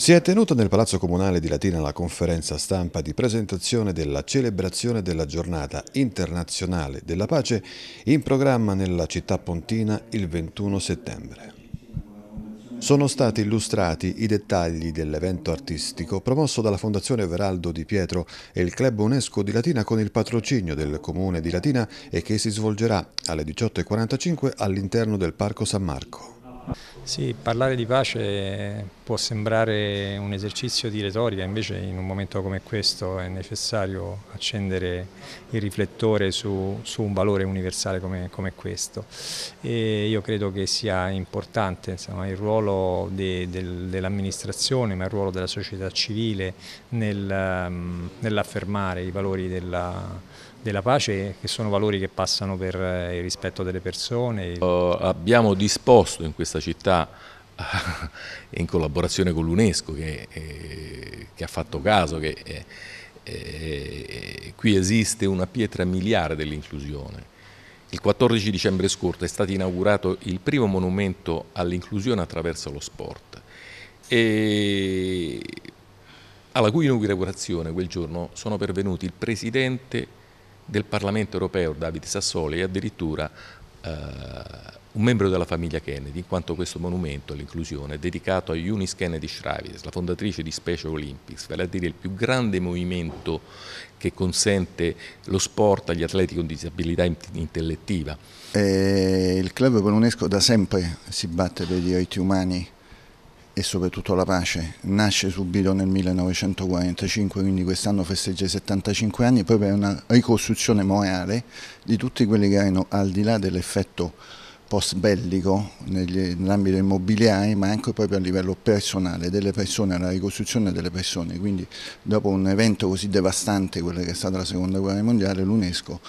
Si è tenuta nel Palazzo Comunale di Latina la conferenza stampa di presentazione della celebrazione della giornata internazionale della pace in programma nella città pontina il 21 settembre. Sono stati illustrati i dettagli dell'evento artistico promosso dalla Fondazione Veraldo di Pietro e il Club UNESCO di Latina con il patrocinio del Comune di Latina e che si svolgerà alle 18.45 all'interno del Parco San Marco. Sì, parlare di pace può sembrare un esercizio di retorica, invece in un momento come questo è necessario accendere il riflettore su, su un valore universale come, come questo. E io credo che sia importante insomma, il ruolo de, de, dell'amministrazione, ma il ruolo della società civile nel, nell'affermare i valori della della pace che sono valori che passano per il rispetto delle persone. Abbiamo disposto in questa questa città in collaborazione con l'UNESCO che, eh, che, ha fatto caso che eh, eh, qui esiste una pietra miliare dell'inclusione. Il 14 dicembre scorso è stato inaugurato il primo monumento all'inclusione attraverso lo sport e alla cui inaugurazione quel giorno sono pervenuti il Presidente del Parlamento europeo Davide Sassoli e addirittura eh, un membro della famiglia Kennedy, in quanto questo monumento all'inclusione è dedicato a Eunice Kennedy Shravides, la fondatrice di Special Olympics, vale a dire il più grande movimento che consente lo sport agli atleti con disabilità intellettiva. Eh, il club con l'UNESCO da sempre si batte per i diritti umani e soprattutto la pace nasce subito nel 1945, quindi quest'anno festeggia i 75 anni, proprio per una ricostruzione morale di tutti quelli che erano al di là dell'effetto post bellico nell'ambito immobiliare ma anche proprio a livello personale delle persone, alla ricostruzione delle persone quindi dopo un evento così devastante quello che è stata la seconda guerra mondiale l'UNESCO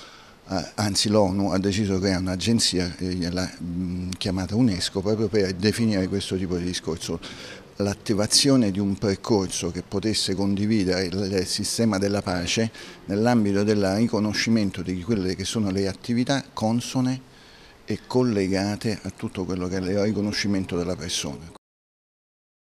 eh, anzi l'ONU ha deciso di creare un'agenzia eh, mm, chiamata UNESCO proprio per definire questo tipo di discorso. L'attivazione di un percorso che potesse condividere il sistema della pace nell'ambito del riconoscimento di quelle che sono le attività consone e collegate a tutto quello che è il riconoscimento della persona.